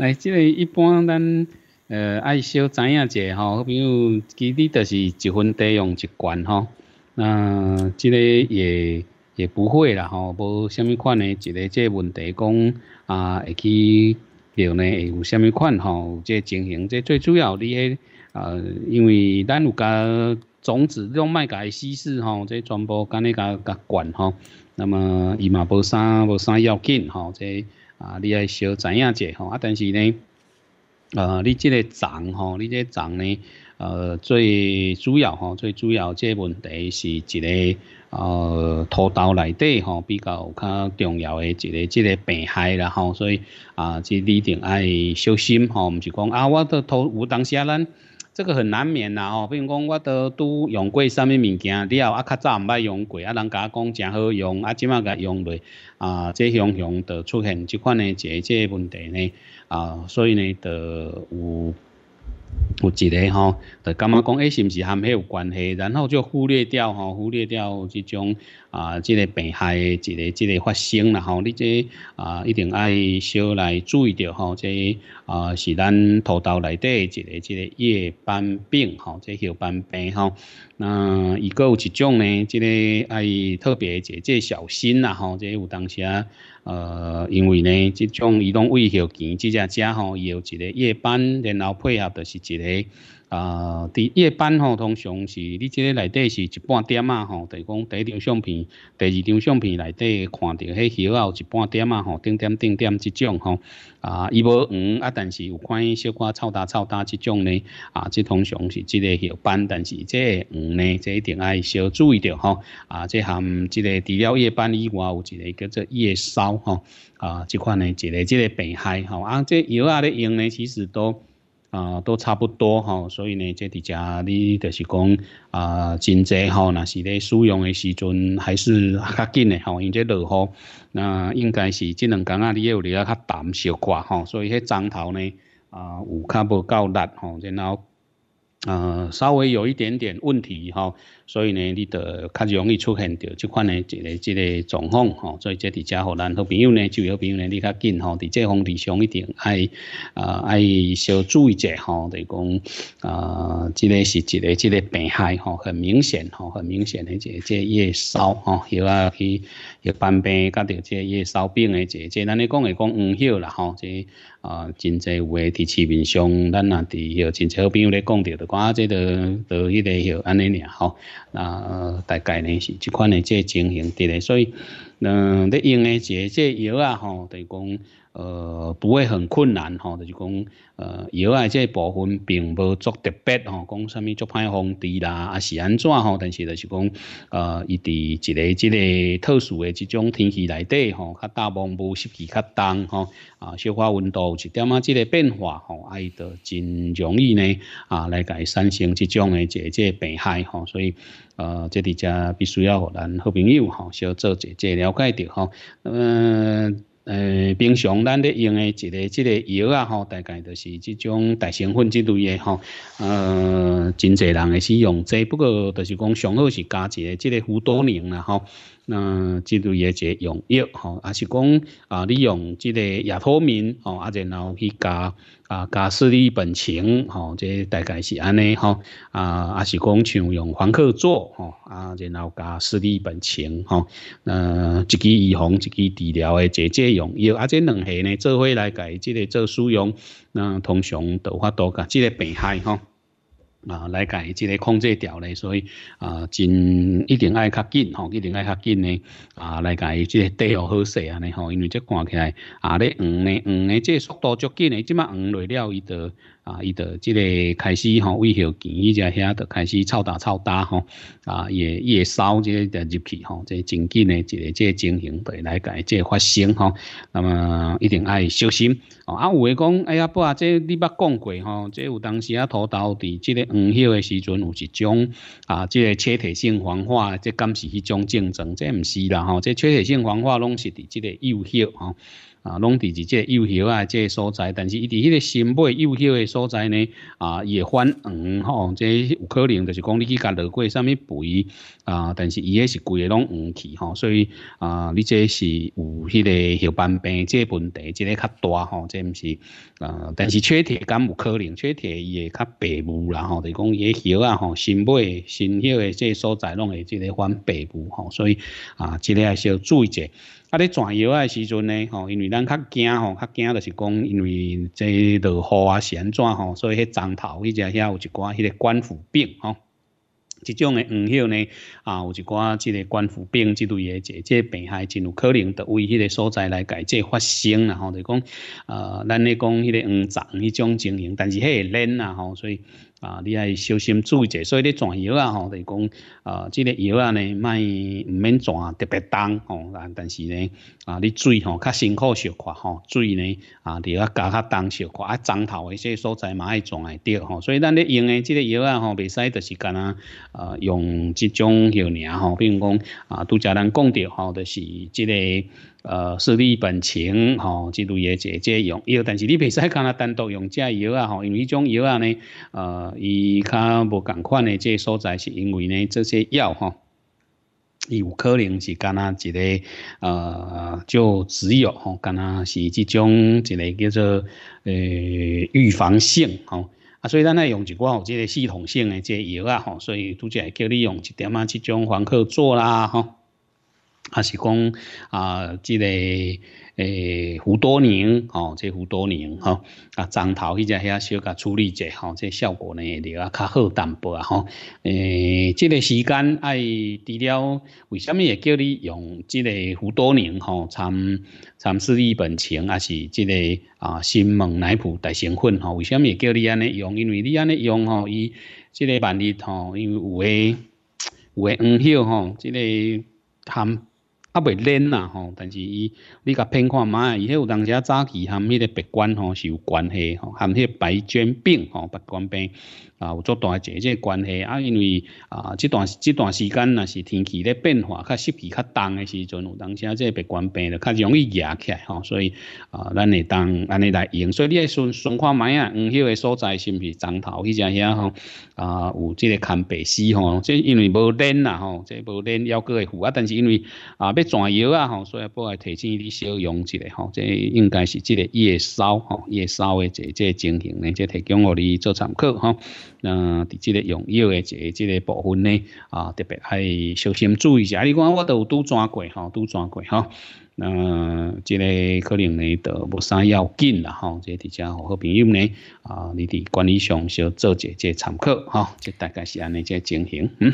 来，即个一般咱呃爱小知影者下吼，比如基你就是一分地用一罐吼，那即个也也不会啦吼，无虾米款的，一个这问题讲啊，会去着呢，会有虾米款吼，这情形，这最主要你呃，因为咱有甲种子用麦甲稀释吼，这全部干你甲甲管吼，那么伊嘛无啥无啥要紧吼，这。啊，你爱小知影者吼，啊，但是呢，呃，你这个长吼，你这个长呢，呃，最主要吼，最主要这问题是一个呃土豆内底吼比较较重要的一个这个病害啦吼，所以啊，这你一定爱小心吼，唔是讲啊，我的土有当时啊咱。这个很难免呐吼，比如讲我都拄用过什物物件，你后啊较早毋捌用过，啊人甲我讲诚好用，啊即摆甲用落，啊即常常就出现即款呢一个即问题呢，啊所以呢就有有一个吼，就感觉讲诶是毋是含迄有关系，然后就忽略掉吼，忽略掉即种。啊，这个病害，这个即个发生啦吼，你这啊一定爱小来注意着吼，这啊是咱土豆内底一个即个叶斑病吼，这褐斑病吼。那伊果有一种呢，这个爱特别即个，这小心啦吼，这有当时啊，呃，因为呢即种移动危害病，即只家吼伊有一个叶斑，然后配合就是一个。啊，伫夜班吼，通常是你即个内底是一半点啊吼，就是讲第一张相片，第二张相片内底看到迄叶啊，有一半点啊吼，定点、定点即种吼，啊，伊无黄啊，但是有看伊小可臭大、臭大即种呢，啊，即通常是即个叶斑，但是个黄呢，即一定爱小注意着吼，啊，即含即个除了夜班以外，有一个叫做夜烧吼。啊，即款呢，一个即个病害吼，啊，即药啊咧用呢，其实都。啊，都差不多哈，所以呢，这底下你就是讲啊，真济哈，那是咧使用诶时阵还是较紧诶吼，因为落雨，那应该是这两天啊，你又咧较淡小寡吼，所以迄桩头呢啊，有较无够力吼，然后啊，稍微有一点点问题哈。所以呢，你就较容易出现到即款诶一个一个状况吼。所以即伫家互好朋友呢，就好朋友呢，你较紧吼，伫即方提上一定爱啊爱少注意者吼。对讲啊，即个是一个即个病害吼，很明显吼，很明显，即即叶烧吼，迄啊去有斑病，甲着即叶烧病诶，即即咱咧讲诶讲唔晓啦吼。即啊真侪位伫市面上，咱啊伫迄真侪好朋友咧讲着，都寡即个，都迄个迄安尼尔吼。啊，大概呢是即款的即情形伫咧，所以。嗯，你用诶即这药啊，吼，著是讲，呃，不会很困难，吼，就是讲，呃，药啊，即部分并不足特别，吼，讲虾米足歹防治啦，啊是安怎，吼，但是就是讲，呃，伊伫一个即个特殊诶即种天气内底，吼，较大雾雾湿气较重，吼，啊，小化温度有一点啊即个变化，吼，爱著真容易呢，啊，来伊产生即种诶即这病害，吼，所以。呃，这伫遮必须要互咱好朋友哈，小做者者了解着哈，嗯。诶，平常咱咧用诶一个即个药啊吼，大概就是即种大成分即类诶吼，呃，真侪人会使用即，不过就是讲上好是加一个即个辅多宁啦吼，那即类诶一个用药吼，也是讲啊，你用即个亚托明吼，啊，然后去加啊加四氯本嗪吼，即大概是安尼吼，啊，也是讲像用黄克唑吼，啊，然后加四氯本嗪吼，呃，一支预防，一支治疗诶姐这。用，有啊，这两下呢，做伙来改，即个做使用，那通常都发多噶，即个病害吼。啊，来改即个控制掉咧，所以啊，真一定爱较紧吼，一定爱较紧咧啊，来改即个地哦好势安尼吼，因为即看起来啊咧黄咧黄咧，即速度足紧咧，即马黄落了伊得啊伊得即个开始吼，微胁期伊在遐度开始操打操打吼啊，也也烧即个入去吼，即真紧咧，即个即个情形来介即发生吼，那么一定爱小心哦。啊，有诶讲哎呀不啊，即你捌讲过吼，即有当时啊土豆伫即个。黄褐的时阵有一种啊，即个缺铁性黄化，即敢是迄种症状，即毋是啦吼。即缺铁性黄化拢是伫即个幼褐吼，啊，拢伫伫即个幼褐啊，即个所在。但是伊伫迄个新买幼褐的所在呢，啊，伊会泛黄吼，即有可能就是讲你去甲落过啥物肥啊，但是伊也是规个拢黄起吼，所以啊，你即是有迄个血斑病即个问题，即个较大吼，即毋是啊，但是缺铁敢有可能，缺铁伊会较白雾啦吼，就讲野游啊吼，新买新迄个即个所在拢会即个反皮部吼，所以啊，即个还是要注意者。啊，你转药诶时阵呢吼，因为咱较惊吼，较惊就是讲，因为即落雨啊旋转吼，所以长头伊只遐有一寡迄个冠腐病吼。即种的黄叶呢啊，有一寡即个冠腐病之类的者，即病害真有可能在为迄个所在来改这发生啦吼。就讲呃，咱咧讲迄个黄长迄种情形，但是迄个冷啊吼，所以。啊，你爱小心注意者，所以你转药啊，吼，就是讲，啊，即个药啊呢，卖唔免转特别重吼，但但是呢，啊，你水吼较辛苦小可吼，水呢，啊，你要加较重小可啊，针头一些所在嘛爱转会着，吼，所以咱咧用诶即个药啊，吼，未使就是干呐，呃，用即种药料吼，比如讲啊，拄则咱讲着吼，就是即个。呃，视力本情吼，之类嘢，即只用，伊。但是你未使干阿单独用只药啊，吼，因为迄种药啊呢，呃，伊较无共款呢，即所在是因为呢，这些药吼，哈，有可能是干阿一个，呃，就只有吼，干阿是即种一个叫做，呃，预防性，吼，啊，所以咱爱用一寡吼，即个系统性的即药啊，吼，所以拄则会叫你用一点啊，即种缓克唑啦，吼。还是讲啊，这个诶，胡多宁哦，这胡多宁哈，啊，张头迄只遐小甲处理者吼，这效果呢，啊较好淡薄啊吼。诶，这个时间爱除了为什么也叫你用即个胡多宁吼，参参四粒本清，还是这个啊，新蒙奶普大成分吼，为什么也叫你安尼用？因为你安尼用吼，伊即个板里头因为有诶有诶红血吼，这个含。啊，袂冷啦吼，但是伊你甲偏看卖伊迄有当时早期含迄个鼻管吼是有关系吼，含迄个白卷病吼，鼻管病啊有足大个即个关系啊，因为啊这段这段时间呐是天气咧变化较湿气较重的时阵，有当时啊即个鼻管病咧较容易压起来吼，所以啊，咱会当安尼来用，所以你顺顺看卖啊，嗯，迄个所在是毋是枕头迄只遐吼啊有即个含白丝吼，即因为无冷啦吼，即无冷要过会腐啊，但是因为啊。转药啊，吼，所以不来提醒你少用一下吼，这应该是这个叶烧吼，叶少的这这情形呢，这提供予你做参考，吼。嗯，伫这个用药的这这个部分呢，啊，特别爱小心注意一下。你看，我都拄转过，吼，拄转过，哈。嗯，这个可能呢，都无啥要紧啦，吼。这底下好朋友呢，啊，你伫管理上小做一这参考，吼，这大概是安尼这情形，嗯。